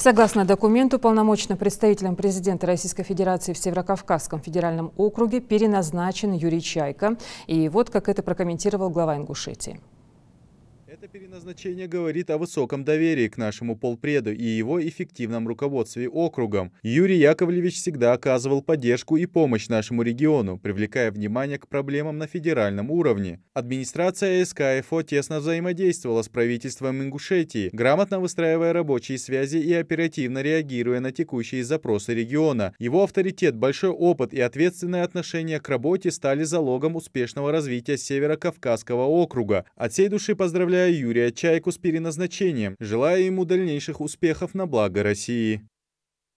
Согласно документу, полномочным представителем президента Российской Федерации в Северокавказском федеральном округе переназначен Юрий Чайка. И вот как это прокомментировал глава Ингушетии. Это переназначение говорит о высоком доверии к нашему полпреду и его эффективном руководстве округом. Юрий Яковлевич всегда оказывал поддержку и помощь нашему региону, привлекая внимание к проблемам на федеральном уровне. Администрация СКФО тесно взаимодействовала с правительством Ингушетии, грамотно выстраивая рабочие связи и оперативно реагируя на текущие запросы региона. Его авторитет, большой опыт и ответственное отношение к работе стали залогом успешного развития Северо-Кавказского округа. От всей души поздравляю Юрия Чайку с переназначением, желая ему дальнейших успехов на благо России.